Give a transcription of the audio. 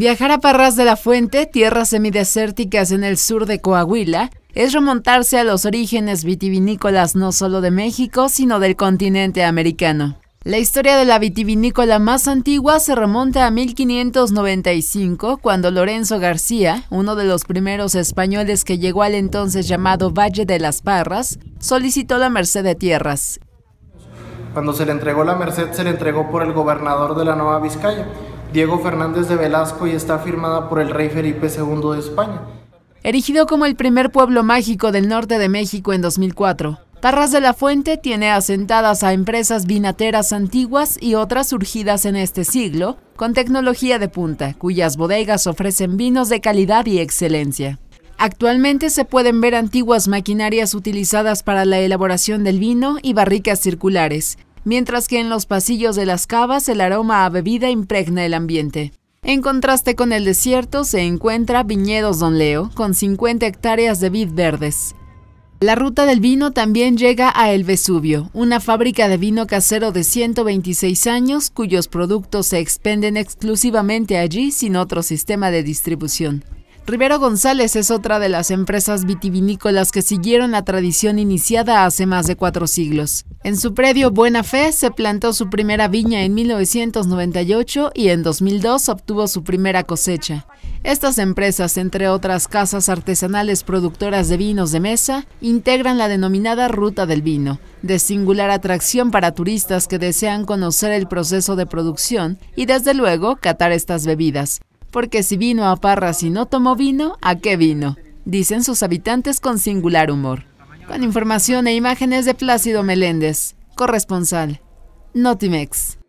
Viajar a Parras de la Fuente, tierras semidesérticas en el sur de Coahuila, es remontarse a los orígenes vitivinícolas no solo de México, sino del continente americano. La historia de la vitivinícola más antigua se remonta a 1595, cuando Lorenzo García, uno de los primeros españoles que llegó al entonces llamado Valle de las Parras, solicitó la merced de tierras. Cuando se le entregó la merced, se le entregó por el gobernador de la Nueva Vizcaya Diego Fernández de Velasco y está firmada por el rey Felipe II de España. Erigido como el primer pueblo mágico del norte de México en 2004, Parras de la Fuente tiene asentadas a empresas vinateras antiguas y otras surgidas en este siglo, con tecnología de punta, cuyas bodegas ofrecen vinos de calidad y excelencia. Actualmente se pueden ver antiguas maquinarias utilizadas para la elaboración del vino y barricas circulares, mientras que en los pasillos de las cavas el aroma a bebida impregna el ambiente. En contraste con el desierto se encuentra Viñedos Don Leo, con 50 hectáreas de vid verdes. La ruta del vino también llega a El Vesubio, una fábrica de vino casero de 126 años cuyos productos se expenden exclusivamente allí sin otro sistema de distribución. Rivero González es otra de las empresas vitivinícolas que siguieron la tradición iniciada hace más de cuatro siglos. En su predio Buena Fe se plantó su primera viña en 1998 y en 2002 obtuvo su primera cosecha. Estas empresas, entre otras casas artesanales productoras de vinos de mesa, integran la denominada Ruta del Vino, de singular atracción para turistas que desean conocer el proceso de producción y desde luego catar estas bebidas, porque si vino a Parras y no tomó vino, ¿a qué vino? Dicen sus habitantes con singular humor. Con información e imágenes de Plácido Meléndez, corresponsal, Notimex.